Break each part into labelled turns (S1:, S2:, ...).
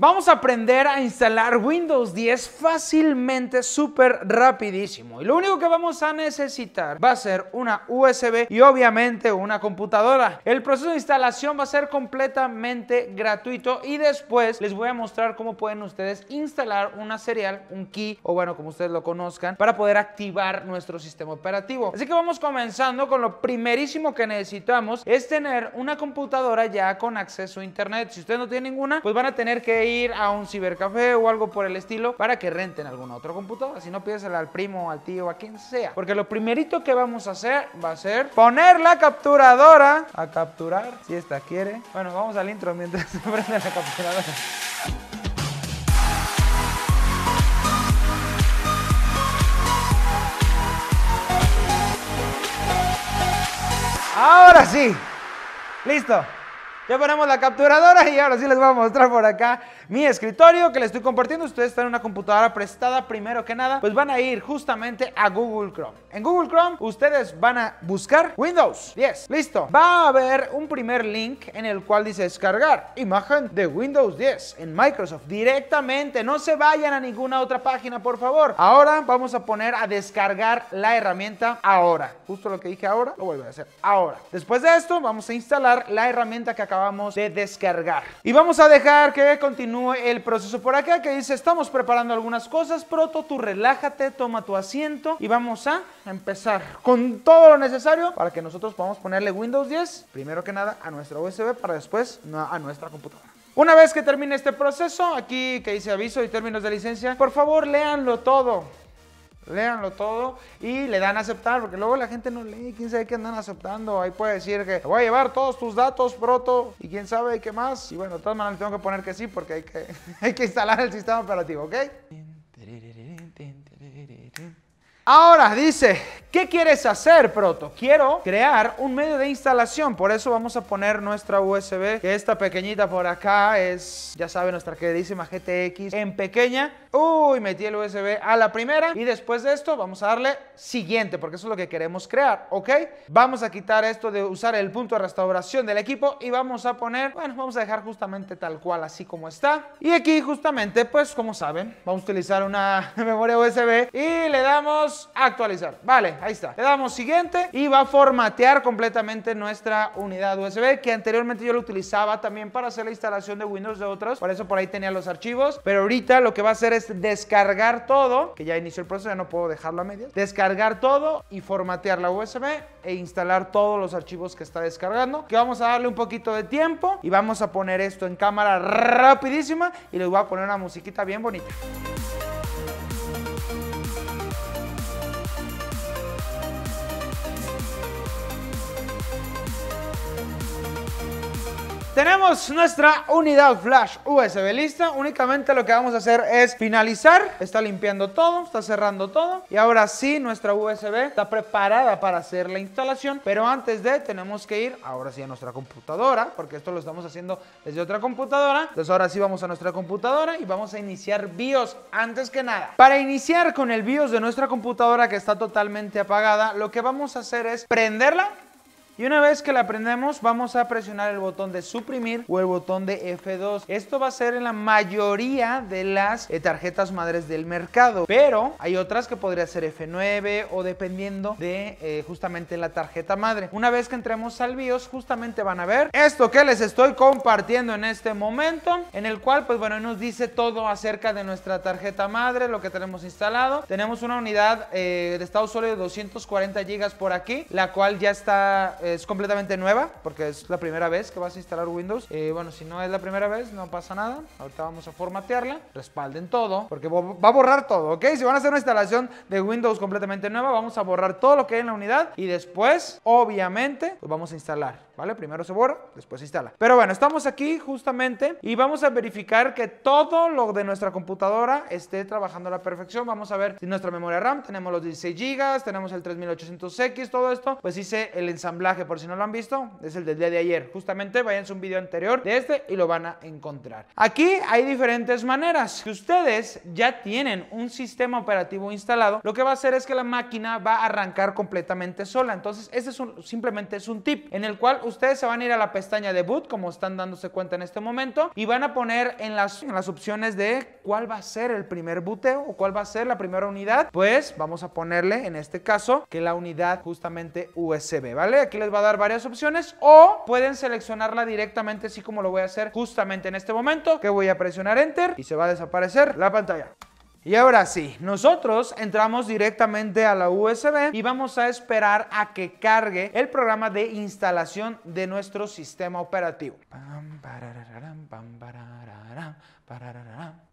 S1: Vamos a aprender a instalar Windows 10 fácilmente, súper rapidísimo. Y lo único que vamos a necesitar va a ser una USB y obviamente una computadora. El proceso de instalación va a ser completamente gratuito y después les voy a mostrar cómo pueden ustedes instalar una serial, un key o bueno, como ustedes lo conozcan, para poder activar nuestro sistema operativo. Así que vamos comenzando con lo primerísimo que necesitamos es tener una computadora ya con acceso a internet. Si ustedes no tienen ninguna, pues van a tener que ir a un cibercafé o algo por el estilo para que renten algún otro computador Si no, pídesela al primo, al tío, a quien sea. Porque lo primerito que vamos a hacer va a ser poner la capturadora a capturar, si esta quiere. Bueno, vamos al intro mientras se prende la capturadora. Ahora sí. Listo. Ya ponemos la capturadora y ahora sí les voy a mostrar por acá mi escritorio que les estoy compartiendo, ustedes están en una computadora prestada, primero que nada, pues van a ir justamente a Google Chrome. En Google Chrome, ustedes van a buscar Windows 10. Listo. Va a haber un primer link en el cual dice descargar imagen de Windows 10 en Microsoft directamente. No se vayan a ninguna otra página, por favor. Ahora vamos a poner a descargar la herramienta ahora. Justo lo que dije ahora, lo vuelvo a hacer ahora. Después de esto, vamos a instalar la herramienta que acabamos de descargar. Y vamos a dejar que continúe el proceso por acá que dice, estamos preparando algunas cosas, Proto, tú relájate, toma tu asiento y vamos a empezar con todo lo necesario para que nosotros podamos ponerle Windows 10, primero que nada a nuestra USB para después a nuestra computadora. Una vez que termine este proceso, aquí que dice aviso y términos de licencia, por favor léanlo todo léanlo todo y le dan a aceptar, porque luego la gente no lee, quién sabe qué andan aceptando. Ahí puede decir que voy a llevar todos tus datos, broto, y quién sabe qué más. Y bueno, de todas maneras tengo que poner que sí, porque hay que, hay que instalar el sistema operativo, ¿ok? Ahora dice, ¿Qué quieres hacer, Proto? Quiero crear un medio de instalación. Por eso vamos a poner nuestra USB, que esta pequeñita por acá es, ya saben, nuestra queridísima GTX en pequeña. Uy, metí el USB a la primera. Y después de esto vamos a darle siguiente, porque eso es lo que queremos crear, ¿ok? Vamos a quitar esto de usar el punto de restauración del equipo y vamos a poner, bueno, vamos a dejar justamente tal cual, así como está. Y aquí justamente, pues como saben, vamos a utilizar una memoria USB y le damos actualizar. Vale, ahí está. Le damos siguiente y va a formatear completamente nuestra unidad USB que anteriormente yo lo utilizaba también para hacer la instalación de Windows de otros. Por eso por ahí tenía los archivos. Pero ahorita lo que va a hacer es descargar todo, que ya inició el proceso, ya no puedo dejarlo a medias. Descargar todo y formatear la USB e instalar todos los archivos que está descargando. Que vamos a darle un poquito de tiempo y vamos a poner esto en cámara rapidísima y les voy a poner una musiquita bien bonita. Tenemos nuestra unidad flash USB lista. Únicamente lo que vamos a hacer es finalizar. Está limpiando todo, está cerrando todo. Y ahora sí, nuestra USB está preparada para hacer la instalación. Pero antes de, tenemos que ir ahora sí a nuestra computadora, porque esto lo estamos haciendo desde otra computadora. Entonces ahora sí vamos a nuestra computadora y vamos a iniciar BIOS antes que nada. Para iniciar con el BIOS de nuestra computadora que está totalmente apagada, lo que vamos a hacer es prenderla y una vez que la aprendemos vamos a presionar el botón de suprimir o el botón de F2. Esto va a ser en la mayoría de las eh, tarjetas madres del mercado, pero hay otras que podría ser F9 o dependiendo de eh, justamente la tarjeta madre. Una vez que entremos al BIOS, justamente van a ver esto que les estoy compartiendo en este momento, en el cual, pues bueno, nos dice todo acerca de nuestra tarjeta madre, lo que tenemos instalado. Tenemos una unidad eh, de estado sólido de 240 GB por aquí, la cual ya está es completamente nueva porque es la primera vez que vas a instalar Windows. Y eh, bueno, si no es la primera vez, no pasa nada. Ahorita vamos a formatearla. Respalden todo porque va a borrar todo, ¿ok? Si van a hacer una instalación de Windows completamente nueva, vamos a borrar todo lo que hay en la unidad y después, obviamente, pues vamos a instalar. ¿vale? Primero se borra, después se instala. Pero bueno, estamos aquí justamente y vamos a verificar que todo lo de nuestra computadora esté trabajando a la perfección. Vamos a ver si nuestra memoria RAM, tenemos los 16 GB, tenemos el 3800X, todo esto. Pues hice el ensamblaje, por si no lo han visto, es el del día de ayer. Justamente váyanse un video anterior de este y lo van a encontrar. Aquí hay diferentes maneras. Si ustedes ya tienen un sistema operativo instalado, lo que va a hacer es que la máquina va a arrancar completamente sola. Entonces, este es simplemente es un tip en el cual ustedes se van a ir a la pestaña de boot, como están dándose cuenta en este momento, y van a poner en las, opciones de cuál va a ser el primer buteo o cuál va a ser la primera unidad. Pues vamos a ponerle en este caso que la unidad justamente USB, ¿vale? Aquí les va a dar varias opciones o pueden seleccionarla directamente así como lo voy a hacer justamente en este momento, que voy a presionar enter y se va a desaparecer la pantalla. Y ahora sí, nosotros entramos directamente a la USB y vamos a esperar a que cargue el programa de instalación de nuestro sistema operativo.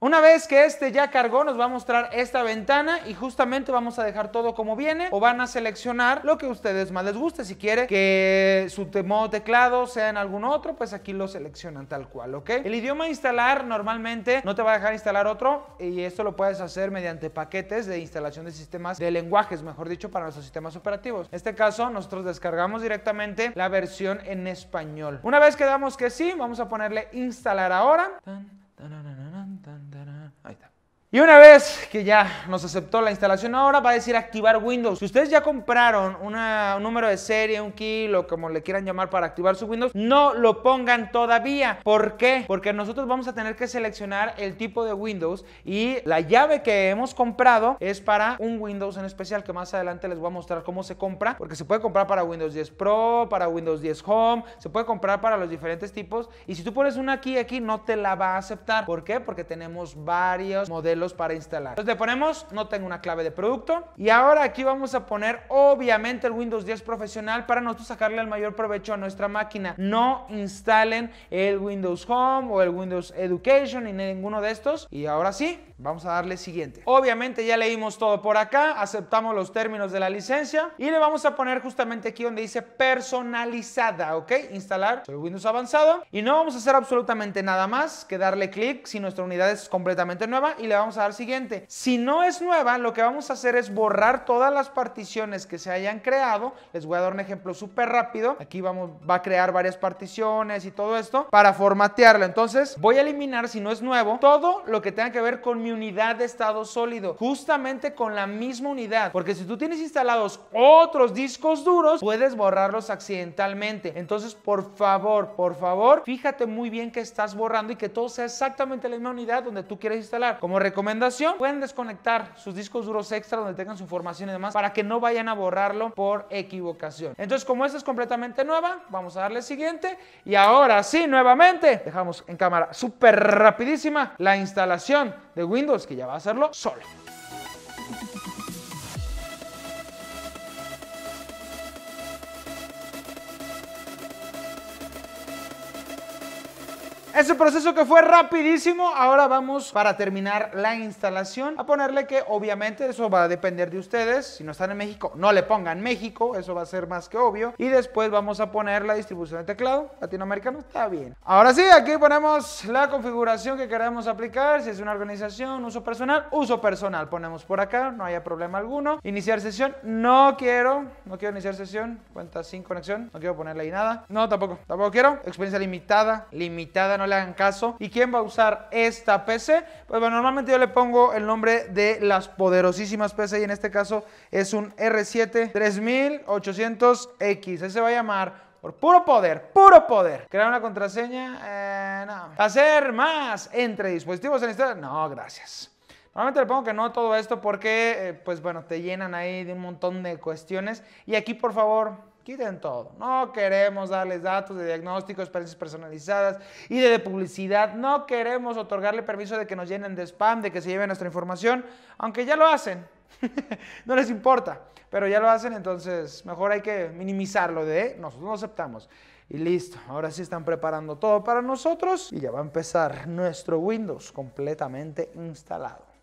S1: Una vez que este ya cargó, nos va a mostrar esta ventana y justamente vamos a dejar todo como viene o van a seleccionar lo que a ustedes más les guste. Si quiere que su modo teclado sea en algún otro, pues aquí lo seleccionan tal cual, ¿ok? El idioma instalar normalmente no te va a dejar instalar otro y esto lo puedes hacer mediante paquetes de instalación de sistemas de lenguajes, mejor dicho, para nuestros sistemas operativos. En este caso, nosotros descargamos directamente la versión en español. Una vez que damos que sí, vamos a ponerle instalar ahora. na na na na Y una vez que ya nos aceptó la instalación, ahora va a decir activar Windows. Si ustedes ya compraron un número de serie, un kilo, como le quieran llamar para activar su Windows, no lo pongan todavía. ¿Por qué? Porque nosotros vamos a tener que seleccionar el tipo de Windows y la llave que hemos comprado es para un Windows en especial que más adelante les voy a mostrar cómo se compra, porque se puede comprar para Windows 10 Pro, para Windows 10 Home, se puede comprar para los diferentes tipos y si tú pones una aquí aquí no te la va a aceptar. ¿Por qué? Porque tenemos varios modelos para instalar. Entonces le ponemos, no tengo una clave de producto. Y ahora aquí vamos a poner, obviamente, el Windows 10 profesional para nosotros sacarle el mayor provecho a nuestra máquina. No instalen el Windows Home o el Windows Education ni ninguno de estos. Y ahora sí, vamos a darle siguiente. Obviamente ya leímos todo por acá, aceptamos los términos de la licencia y le vamos a poner justamente aquí donde dice personalizada, ¿ok? Instalar el Windows avanzado y no vamos a hacer absolutamente nada más que darle clic si nuestra unidad es completamente nueva y le vamos a dar siguiente. Si no es nueva, lo que vamos a hacer es borrar todas las particiones que se hayan creado. Les voy a dar un ejemplo súper rápido. Aquí vamos, va a crear varias particiones y todo esto para formatearla. Entonces voy a eliminar, si no es nuevo, todo lo que tenga que ver con mi unidad de estado sólido. Justamente con la misma unidad. Porque si tú tienes instalados otros discos duros, puedes borrarlos accidentalmente. Entonces, por favor, por favor, fíjate muy bien que estás borrando y que todo sea exactamente la misma unidad donde tú quieres instalar. Como recomendación. Pueden desconectar sus discos duros extra donde tengan su información y demás para que no vayan a borrarlo por equivocación. Entonces, como esta es completamente nueva, vamos a darle siguiente. Y ahora sí, nuevamente, dejamos en cámara súper rapidísima la instalación de Windows, que ya va a hacerlo solo. Ese proceso que fue rapidísimo, ahora vamos para terminar la instalación a ponerle que obviamente eso va a depender de ustedes. Si no están en México, no le pongan México, eso va a ser más que obvio. Y después vamos a poner la distribución de teclado latinoamericano, está bien. Ahora sí, aquí ponemos la configuración que queremos aplicar, si es una organización, uso personal, uso personal. Ponemos por acá, no haya problema alguno. Iniciar sesión, no quiero, no quiero iniciar sesión, cuenta sin conexión, no quiero ponerle ahí nada. No, tampoco, tampoco quiero. Experiencia limitada, limitada, no no le hagan caso. ¿Y quién va a usar esta PC? Pues bueno, normalmente yo le pongo el nombre de las poderosísimas PC y en este caso es un R7 3800X. Ese va a llamar por puro poder, puro poder. Crear una contraseña, eh, no. Hacer más entre dispositivos en historia, no, gracias. Normalmente le pongo que no a todo esto porque, eh, pues bueno, te llenan ahí de un montón de cuestiones. Y aquí, por favor, Quiten todo. No queremos darles datos de diagnóstico, experiencias personalizadas y de publicidad. No queremos otorgarle permiso de que nos llenen de spam, de que se lleven nuestra información, aunque ya lo hacen. no les importa, pero ya lo hacen, entonces mejor hay que minimizarlo de eh, nosotros no aceptamos. Y listo, ahora sí están preparando todo para nosotros y ya va a empezar nuestro Windows completamente instalado.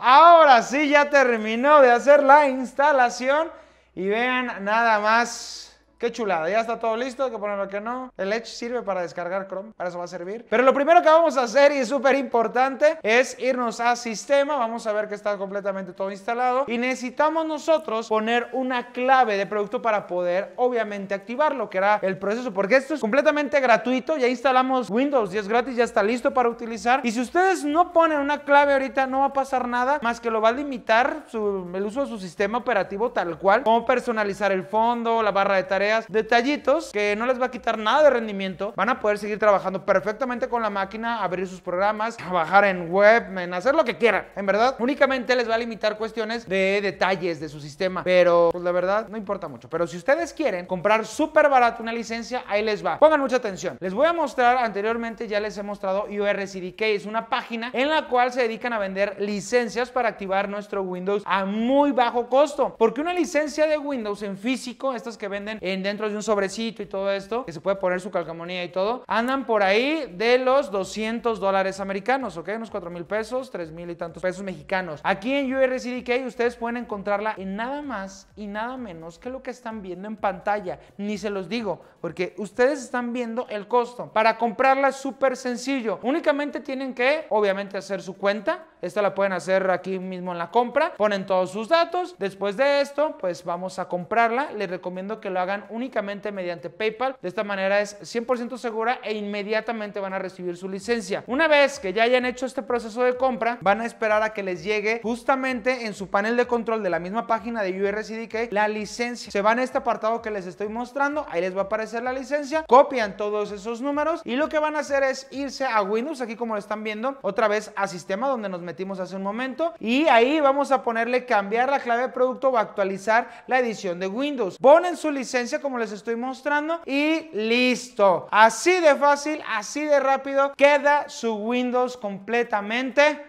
S1: Ahora sí ya terminó de hacer la instalación y vean nada más Qué chulada, ya está todo listo, hay que lo que no. El Edge sirve para descargar Chrome, para eso va a servir. Pero lo primero que vamos a hacer, y es súper importante, es irnos a sistema. Vamos a ver que está completamente todo instalado. Y necesitamos nosotros poner una clave de producto para poder, obviamente, activarlo, que era el proceso. Porque esto es completamente gratuito, ya instalamos Windows 10 gratis, ya está listo para utilizar. Y si ustedes no ponen una clave ahorita, no va a pasar nada, más que lo va a limitar el uso de su sistema operativo tal cual, como personalizar el fondo, la barra de tareas detallitos que no les va a quitar nada de rendimiento. Van a poder seguir trabajando perfectamente con la máquina, abrir sus programas, trabajar en web, en hacer lo que quieran. En verdad, únicamente les va a limitar cuestiones de detalles de su sistema, pero pues la verdad no importa mucho. Pero si ustedes quieren comprar súper barato una licencia, ahí les va. Pongan mucha atención. Les voy a mostrar, anteriormente ya les he mostrado URCDK, es una página en la cual se dedican a vender licencias para activar nuestro Windows a muy bajo costo, porque una licencia de Windows en físico, estas que venden en dentro de un sobrecito y todo esto, que se puede poner su calcamonía y todo, andan por ahí de los 200 dólares americanos, ¿ok? Unos 4 mil pesos, 3 mil y tantos pesos mexicanos. Aquí en URCDK ustedes pueden encontrarla en nada más y nada menos que lo que están viendo en pantalla. Ni se los digo, porque ustedes están viendo el costo. Para comprarla es súper sencillo. Únicamente tienen que, obviamente, hacer su cuenta. Esta la pueden hacer aquí mismo en la compra. Ponen todos sus datos. Después de esto, pues vamos a comprarla. Les recomiendo que lo hagan únicamente mediante PayPal. De esta manera es 100% segura e inmediatamente van a recibir su licencia. Una vez que ya hayan hecho este proceso de compra, van a esperar a que les llegue justamente en su panel de control de la misma página de URCDK la licencia. Se van a este apartado que les estoy mostrando, ahí les va a aparecer la licencia, copian todos esos números y lo que van a hacer es irse a Windows, aquí como lo están viendo, otra vez a sistema donde nos metimos hace un momento y ahí vamos a ponerle cambiar la clave de producto o actualizar la edición de Windows. Ponen su licencia como les estoy mostrando y listo. Así de fácil, así de rápido queda su Windows completamente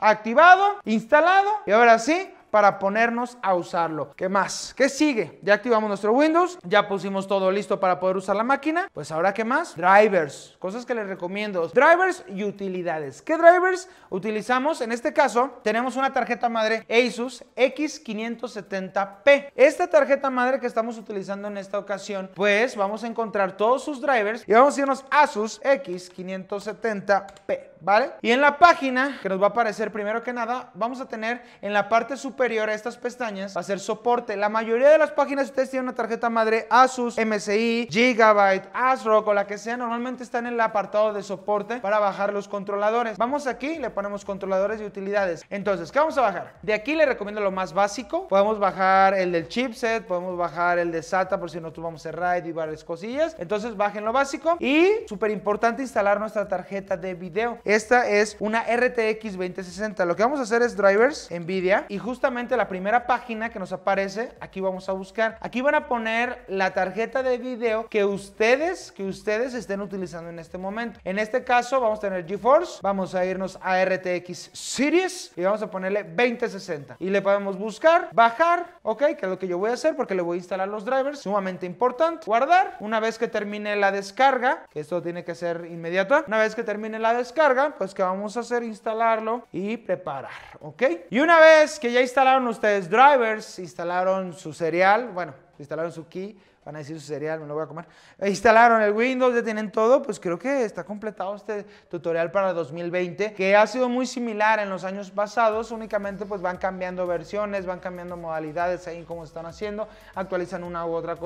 S1: activado, instalado y ahora sí para ponernos a usarlo. ¿Qué más? ¿Qué sigue? Ya activamos nuestro Windows, ya pusimos todo listo para poder usar la máquina. Pues ahora, ¿qué más? Drivers, cosas que les recomiendo. Drivers y utilidades. ¿Qué drivers utilizamos? En este caso, tenemos una tarjeta madre Asus X570P. Esta tarjeta madre que estamos utilizando en esta ocasión, pues vamos a encontrar todos sus drivers y vamos a irnos a Asus X570P. ¿vale? Y en la página que nos va a aparecer primero que nada, vamos a tener en la parte superior a estas pestañas, va a ser soporte. La mayoría de las páginas, si ustedes tienen una tarjeta madre Asus, MSI, Gigabyte, ASRock o la que sea, normalmente están en el apartado de soporte para bajar los controladores. Vamos aquí, le ponemos controladores y utilidades. Entonces, ¿qué vamos a bajar? De aquí le recomiendo lo más básico. Podemos bajar el del chipset, podemos bajar el de SATA por si no vamos el RAID y varias cosillas. Entonces, bajen lo básico. Y súper importante instalar nuestra tarjeta de video. Esta es una RTX 2060. Lo que vamos a hacer es drivers, NVIDIA, y justamente la primera página que nos aparece, aquí vamos a buscar. Aquí van a poner la tarjeta de video que ustedes, que ustedes estén utilizando en este momento. En este caso vamos a tener GeForce, vamos a irnos a RTX Series y vamos a ponerle 2060. Y le podemos buscar, bajar, ok, que es lo que yo voy a hacer porque le voy a instalar los drivers, sumamente importante. Guardar, una vez que termine la descarga, que esto tiene que ser inmediato, una vez que termine la descarga, pues que vamos a hacer instalarlo y preparar, ¿ok? Y una vez que ya instalaron ustedes drivers, instalaron su serial, bueno, instalaron su key, van a decir su serial, me lo voy a comer. Eh, instalaron el Windows, ya tienen todo, pues creo que está completado este tutorial para 2020, que ha sido muy similar en los años pasados, únicamente pues van cambiando versiones, van cambiando modalidades ahí como están haciendo, actualizan una u otra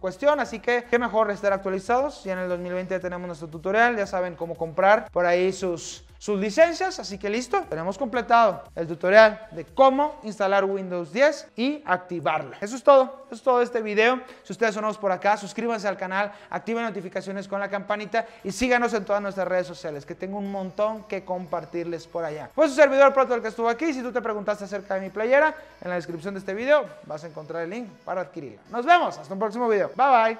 S1: cuestión, así que qué mejor estar actualizados, ya en el 2020 ya tenemos nuestro tutorial, ya saben cómo comprar por ahí sus sus licencias, así que listo, tenemos completado el tutorial de cómo instalar Windows 10 y activarla. Eso es todo, eso es todo este video. Si ustedes son nuevos por acá, suscríbanse al canal, activen notificaciones con la campanita y síganos en todas nuestras redes sociales, que tengo un montón que compartirles por allá. Pues su servidor Proto, el que estuvo aquí, si tú te preguntaste acerca de mi playera, en la descripción de este video vas a encontrar el link para adquirirla. Nos vemos, hasta un próximo video. Bye bye.